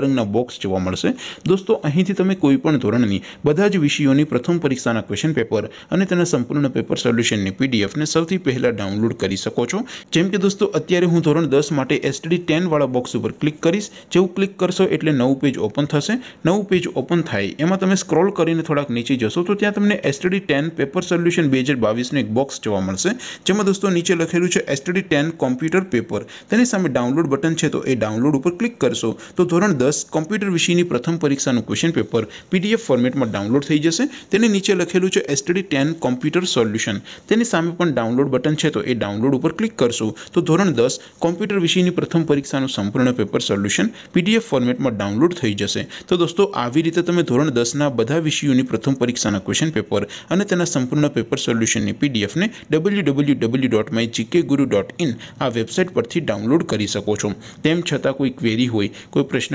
પીળા રંગના બોક્સ જોવા મળશે દોસ્તો અહીંથી તમે કોઈપણ ધોરણની બધા જ વિષયોની પ્રથમ પરીક્ષાના ક્વેશ્ચન પેપર અને તેના સંપૂર્ણ પેપર સોલ્યુશનની પીડીએફને સૌથી પહેલાં ડાઉનલોડ કરી શકો છો જેમ કે દોસ્તો અત્યારે હું ધોરણ દસ માટે એસટીડી ટેનવાળા બોક્સ ઉપર ક્લિક કરીશ જેવું ક્લિક કરશો એટલે નવું પેજ ઓપન થશે નવું પેજ ઓપન થાય એમાં તમે સ્ક્રોલ કરીને થોડાક નીચે જશો તો ત્યાં તમને એસટીડી ટેન પેપર સોલ્યુશન બે હજાર બાવીસનું એક બોક્સ જોવા મળશે જેમાં દોસ્તો નીચે લખેલું છે એસટીડી ટેન કોમ્પ્યુટર પેપર તેની સામે ડાઉનલોડ બટન છે તો એ ડાઉનલોડ ઉપર ક્લિક કરશો તો ધોરણ દસ કમ્પ્યુટર વિષયની પ્રથમ પરીક્ષાનું ક્વેશ્ચન પેપર પીડીએફ ફોર્મેટમાં ડાઉનલોડ થઈ જશે તેની નીચે લખેલું છે STD 10 કમ્પ્યુટર સોલ્યુશન તેની સામે પણ ડાઉનલોડ બટન છે તો એ ડાઉનલોડ ઉપર ક્લિક કરશું તો ધોરણ 10 કમ્પ્યુટર વિષયની પ્રથમ પરીક્ષાનું સંપૂર્ણ પેપર સોલ્યુશન પીડીએફ ફોર્મેટમાં ડાઉનલોડ થઈ જશે તો દોસ્તો આવી રીતે તમે ધોરણ 10 ના બધા વિષયોની પ્રથમ પરીક્ષાના ક્વેશ્ચન પેપર અને તેના સંપૂર્ણ પેપર સોલ્યુશનની પીડીએફ ને www.mygkguru.in આ વેબસાઈટ પરથી ડાઉનલોડ કરી શકો છો તેમ છતાં કોઈ ક્વેરી હોય કોઈ પ્રશ્ન